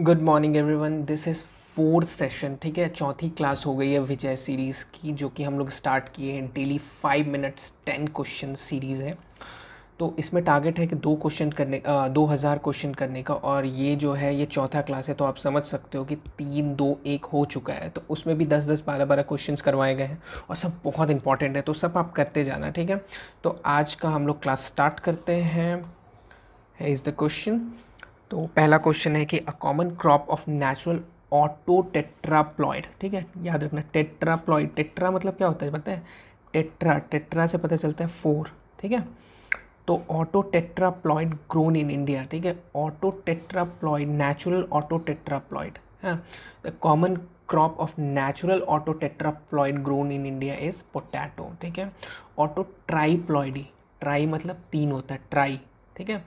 good morning everyone this is fourth session ठीक है चौथी क्लास हो गई है विजय सीरीज़ की जो कि हम लोग स्टार्ट किए हैं daily five minutes ten question series है तो इसमें टारगेट है कि दो क्वेश्चन करने आ, दो हज़ार क्वेश्चन करने का और ये जो है ये चौथा क्लास है तो आप समझ सकते हो कि तीन दो एक हो चुका है तो उसमें भी दस दस बारह बारह क्वेश्चन करवाए गए हैं और सब बहुत इंपॉर्टेंट है तो सब आप करते जाना ठीक है तो आज का हम लोग क्लास स्टार्ट करते हैं इज़ द क्वेश्चन तो पहला क्वेश्चन है कि a common crop of natural auto tetraploid ठीक है याद रखना टेट्राप्लॉयड टेट्रा मतलब क्या होता है पता है टेट्रा टेट्रा से पता चलता है फोर ठीक है तो auto tetraploid grown in India ठीक है auto tetraploid natural auto tetraploid है the common crop of natural auto tetraploid grown in India is potato ठीक है ऑटो ट्राईप्लॉइडी ट्राई मतलब तीन होता है ट्राई ठीक है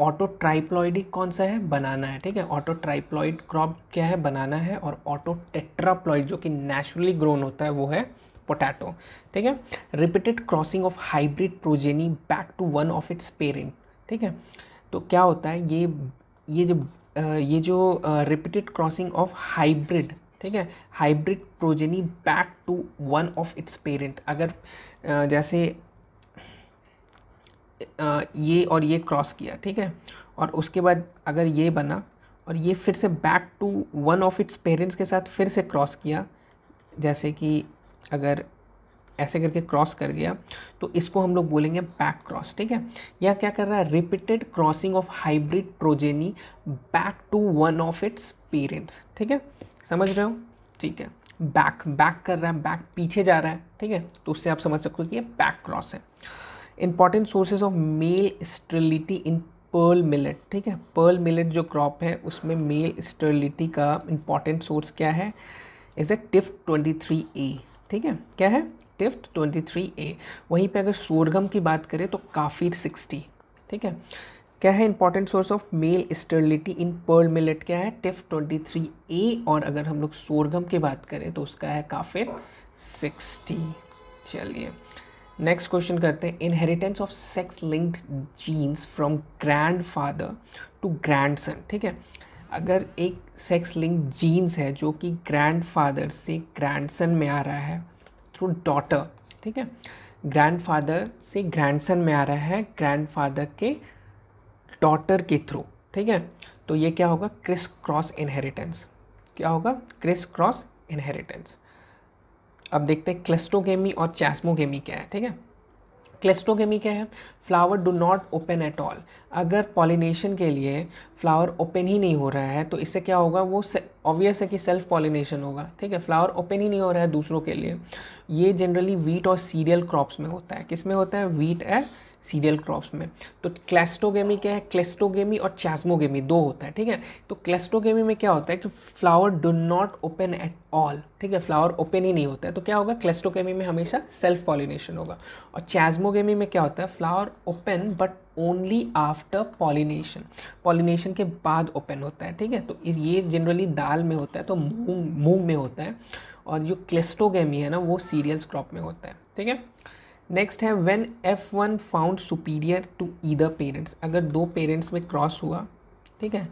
ऑटो ट्राइप्लॉइडिक कौन सा है बनाना है ठीक है ऑटो ट्राइप्लॉइड क्रॉप क्या है बनाना है और ऑटो टेट्राप्लॉइड जो कि नेचुरली ग्रोन होता है वो है पोटैटो ठीक है repeated crossing of hybrid progeny back to one of its parent ठीक है तो क्या होता है ये ये जो ये जो रिपीटेड क्रॉसिंग ऑफ हाइब्रिड ठीक है hybrid progeny back to one of its parent अगर जैसे ये और ये क्रॉस किया ठीक है और उसके बाद अगर ये बना और ये फिर से back to one of its parents के साथ फिर से क्रॉस किया जैसे कि अगर ऐसे करके क्रॉस कर गया तो इसको हम लोग बोलेंगे बैक क्रॉस ठीक है या क्या कर रहा है repeated crossing of hybrid progeny back to one of its parents ठीक है समझ रहे हो ठीक है बैक बैक कर रहा है बैक पीछे जा रहा है ठीक है तो उससे आप समझ सकते हो कि ये बैक क्रॉस है important sources of male sterility in pearl millet ठीक है पर्ल मिलेट जो क्रॉप है उसमें मेल स्टर्लिटी का इंपॉर्टेंट सोर्स क्या है is a Tift twenty three A ठीक है क्या है टिफ्ट ट्वेंटी थ्री ए वहीं पे अगर सोरगम की बात करें तो काफिर सिक्सटी ठीक है क्या है important source of male sterility in pearl millet क्या है टिफ ट्वेंटी थ्री ए और अगर हम लोग सोरगम की बात करें तो उसका है काफिर सिक्सटी चलिए नेक्स्ट क्वेश्चन करते हैं inheritance of sex linked genes from grandfather to grandson ठीक है अगर एक सेक्स लिंक जीन्स है जो कि ग्रैंड फादर से ग्रैंड सन में आ रहा है थ्रू डॉटर ठीक है ग्रैंड फादर से ग्रैंड सन में आ रहा है ग्रैंड फादर के डॉटर के थ्रू ठीक है तो ये क्या होगा क्रिस क्रॉस इनहेरिटेंस क्या होगा क्रिस क्रॉस इनहेरिटेंस अब देखते हैं क्लेस्टोगेमी और चैस्मोगेमी क्या है ठीक है क्लेस्टोगेमी क्या है flower do not open at all अगर पॉलिनेशन के लिए फ्लावर ओपन ही नहीं हो रहा है तो इससे क्या होगा वो ऑब्वियस है कि सेल्फ पॉलिनेशन होगा ठीक है फ्लावर ओपन ही नहीं हो रहा है दूसरों के लिए ये जनरली वीट और सीरियल क्रॉप्स में होता है किस में होता है वीट एंड सीरियल क्रॉप्स में तो क्लेस्टोगेमी क्या है क्लेस्टोगेमी और चैस्मोगेमी दो होता है ठीक है तो क्लेस्टोगेमी में क्या होता है कि flower do not open at all ठीक है फ्लावर ओपन ही नहीं होता है तो क्या होगा क्लेस्टोगेमी में हमेशा सेल्फ पॉलिनेशन होगा और चैज्मोगेमी में क्या होता है flower open but only after pollination pollination के बाद ओपन होता है ठीक है तो ये जनरली दाल में होता है तो मूंग मूंग में होता है और जो क्लेस्टोगेमी है ना वो सीरियल्स क्रॉप में होता है ठीक है नेक्स्ट है when F one found superior to either parents अगर दो पेरेंट्स में क्रॉस हुआ ठीक है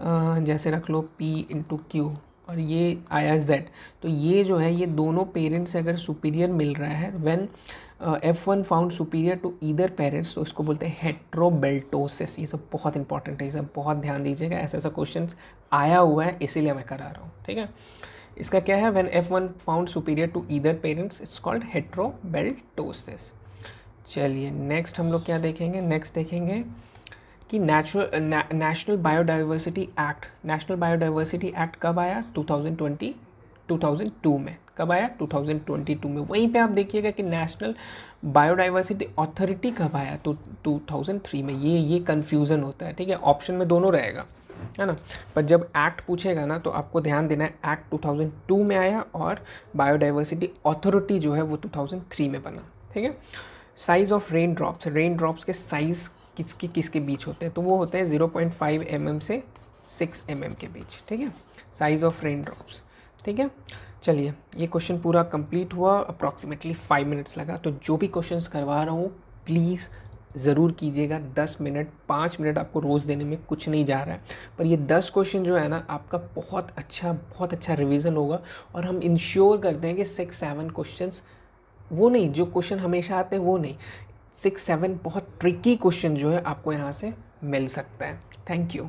आ, जैसे रख लो पी इंटू क्यू और ये आया जेड तो ये जो है ये दोनों पेरेंट्स से अगर सुपीरियर मिल रहा है when F one found superior to either parents तो इसको बोलते हैं हेट्रोबेल्टोसिस ये सब बहुत इंपॉर्टेंट है ये सब बहुत ध्यान दीजिएगा ऐसा ऐसा क्वेश्चन आया हुआ है इसीलिए मैं करा रहा हूँ ठीक है इसका क्या है when F one found superior to either parents it's called heterobeltiosis चलिए नेक्स्ट हम लोग क्या देखेंगे नेक्स्ट देखेंगे कि natural national biodiversity act national biodiversity act कब आया 2020 2002 में कब आया 2022 में वहीं पे आप देखिएगा कि नेशनल बायोडाइवर्सिटी अथॉरिटी कब आया तो 2003 में ये ये कन्फ्यूज़न होता है ठीक है ऑप्शन में दोनों रहेगा है ना पर जब एक्ट पूछेगा ना तो आपको ध्यान देना है एक्ट 2002 में आया और बायोडाइवर्सिटी अथॉरिटी जो है वो 2003 में बना ठीक है size of rain drops rain drops के साइज़ किसके किसके बीच होते हैं तो वो होते हैं zero point five M M से सिक्स एम एम के बीच ठीक है साइज़ ऑफ रेन ड्रॉप्स ठीक है चलिए ये क्वेश्चन पूरा कंप्लीट हुआ अप्रॉक्सीमेटली फाइव मिनट्स लगा तो जो भी क्वेश्चंस करवा रहा हूँ प्लीज़ ज़रूर कीजिएगा दस मिनट पाँच मिनट आपको रोज़ देने में कुछ नहीं जा रहा है पर ये दस क्वेश्चन जो है ना आपका बहुत अच्छा बहुत अच्छा रिविज़न होगा और हम इंश्योर करते हैं कि सिक्स सेवन क्वेश्चन वो नहीं जो क्वेश्चन हमेशा आते हैं वो नहीं सिक्स सेवन बहुत ट्रिकी क्वेश्चन जो है आपको यहाँ से मिल सकता है थैंक यू